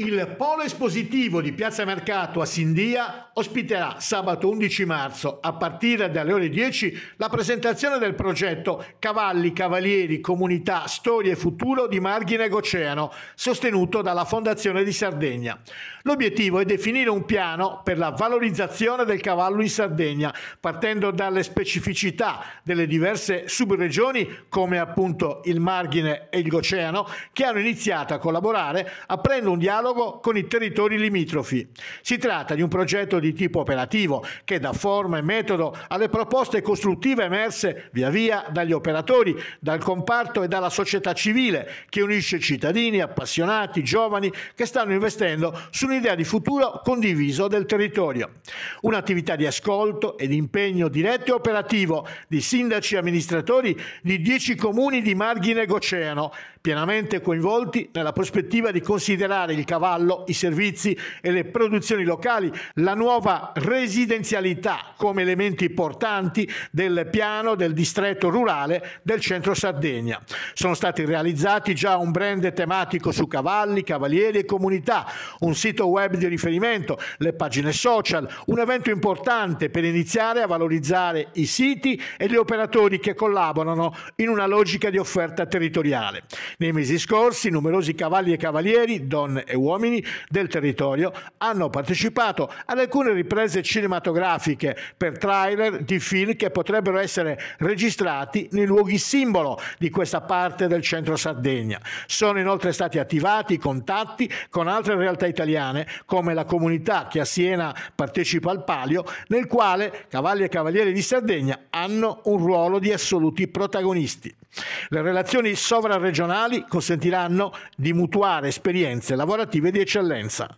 Il polo espositivo di Piazza Mercato a Sindia ospiterà sabato 11 marzo, a partire dalle ore 10, la presentazione del progetto Cavalli, Cavalieri, Comunità, Storia e Futuro di Marghine Goceano, sostenuto dalla Fondazione di Sardegna. L'obiettivo è definire un piano per la valorizzazione del cavallo in Sardegna, partendo dalle specificità delle diverse subregioni, come appunto il Margine e il Goceano, che hanno iniziato a collaborare aprendo un dialogo dialogo con i territori limitrofi. Si tratta di un progetto di tipo operativo che dà forma e metodo alle proposte costruttive emerse via via dagli operatori, dal comparto e dalla società civile che unisce cittadini, appassionati, giovani che stanno investendo su un'idea di futuro condiviso del territorio. Un'attività di ascolto e di impegno diretto e operativo di sindaci e amministratori di dieci comuni di margine Goceano, pienamente coinvolti nella prospettiva di considerare il capo cavallo i servizi e le produzioni locali, la nuova residenzialità come elementi portanti del piano del distretto rurale del centro Sardegna. Sono stati realizzati già un brand tematico su cavalli, cavalieri e comunità, un sito web di riferimento, le pagine social, un evento importante per iniziare a valorizzare i siti e gli operatori che collaborano in una logica di offerta territoriale. Nei mesi scorsi numerosi cavalli e cavalieri, donne e uomini del territorio hanno partecipato ad alcune riprese cinematografiche per trailer di film che potrebbero essere registrati nei luoghi simbolo di questa parte del centro Sardegna. Sono inoltre stati attivati i contatti con altre realtà italiane come la comunità che a Siena partecipa al Palio, nel quale cavalli e cavalieri di Sardegna hanno un ruolo di assoluti protagonisti. Le relazioni sovraregionali consentiranno di mutuare esperienze lavorative innovative di eccellenza.